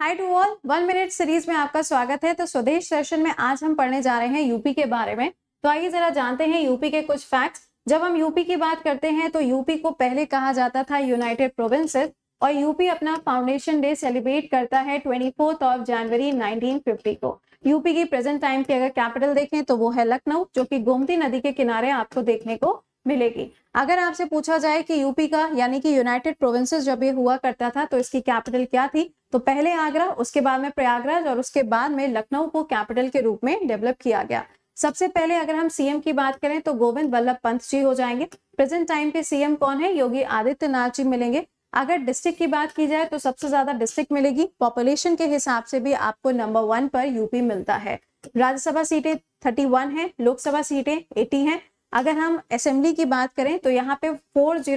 hi to all one minute series में आपका स्वागत है तो स्वदेश सेशन में आज हम पढ़ने जा रहे हैं यूपी के बारे में तो आइए जरा जानते हैं यूपी के कुछ फैक्ट्स जब हम यूपी की बात करते हैं तो यूपी को पहले कहा जाता था यूनाइटेड प्रोविंसेस और यूपी अपना फाउंडेशन डे सेलिब्रेट करता है ट्वेंटी ऑफ जनवरी नाइनटीन को यूपी की प्रेजेंट टाइम की अगर कैपिटल देखें तो वो है लखनऊ जो कि गोमती नदी के किनारे आपको देखने को मिलेगी अगर आपसे पूछा जाए कि यूपी का यानी कि यूनाइटेड प्रोविंसेस जब ये हुआ करता था तो इसकी कैपिटल क्या थी तो पहले आगरा उसके बाद में प्रयागराज और उसके बाद में लखनऊ को कैपिटल के रूप में डेवलप किया गया सबसे पहले अगर हम सीएम की बात करें तो गोविंद वल्लभ पंत जी हो जाएंगे प्रेजेंट टाइम के सीएम कौन है योगी आदित्यनाथ जी मिलेंगे अगर डिस्ट्रिक्ट की बात की जाए तो सबसे ज्यादा डिस्ट्रिक्ट मिलेगी पॉपुलेशन के हिसाब से भी आपको नंबर वन पर यूपी मिलता है राज्यसभा सीटें थर्टी वन है लोकसभा सीटें एटी हैं अगर हम असेंबली की बात करें तो यहाँ पे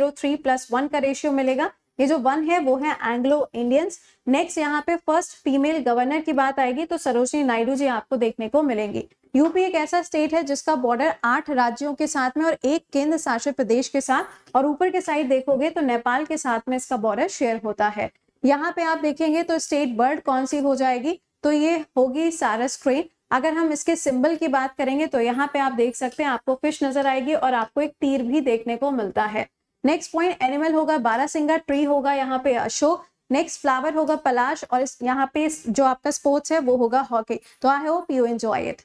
थ्री प्लस वन का रेशियो मिलेगा ये जो वन है वो है एंग्लो इंडियंस नेक्स्ट यहाँ पे फर्स्ट फीमेल गवर्नर की बात आएगी तो सरोजनी नायडू जी आपको देखने को मिलेंगी यूपी एक ऐसा स्टेट है जिसका बॉर्डर आठ राज्यों के साथ में और एक केंद्र शासित प्रदेश के साथ और ऊपर के साइड देखोगे तो नेपाल के साथ में इसका बॉर्डर शेयर होता है यहाँ पे आप देखेंगे तो स्टेट बर्ड कौन सी हो जाएगी तो ये होगी सारस क्रेन अगर हम इसके सिंबल की बात करेंगे तो यहाँ पे आप देख सकते हैं आपको फिश नजर आएगी और आपको एक तीर भी देखने को मिलता है नेक्स्ट पॉइंट एनिमल होगा बारह सिंगा ट्री होगा यहाँ पे अशोक नेक्स्ट फ्लावर होगा पलाश और यहाँ पे जो आपका स्पोर्ट्स है वो होगा हॉकी तो I hope you enjoy it